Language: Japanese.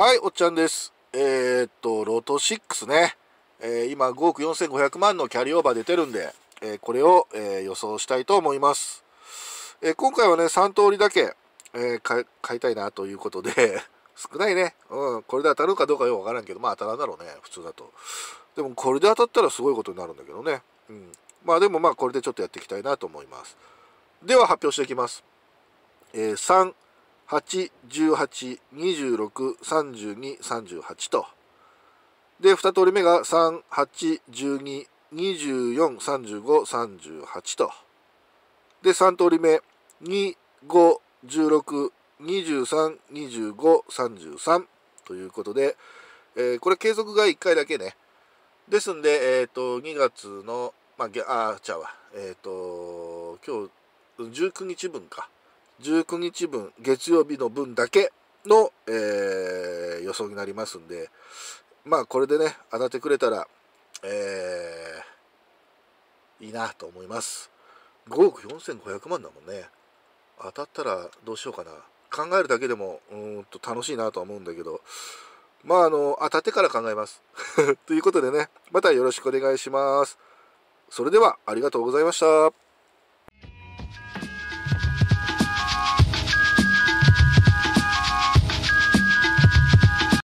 はい、おっちゃんです。えー、っと、ロト6ね。えー、今5億4500万のキャリーオーバー出てるんで、えー、これを、え予想したいと思います。え今回はね、3通りだけ、え買いたいなということで 少ないね。うん、これで当たるかどうかよくわからんけど、まあ当たらんだろうね、普通だと。でもこれで当たったらすごいことになるんだけどね。うん。まあでもまあこれでちょっとやっていきたいなと思います。では発表していきます。え3、8、18、26、32、38と。で、2通り目が3、8、12、24、35、38と。で、3通り目、2、5、16、23、25、33ということで、えー、これ継続が1回だけね。ですんで、えっ、ー、と、2月の、まあ、あ、ちゃうわ、えっ、ー、と、今日、19日分か。19日分、月曜日の分だけの、えー、予想になりますんで、まあこれでね、当たってくれたら、えー、いいなと思います。5億4500万だもんね。当たったらどうしようかな。考えるだけでも、うんと楽しいなとは思うんだけど、まああの、当たってから考えます。ということでね、またよろしくお願いします。それではありがとうございました。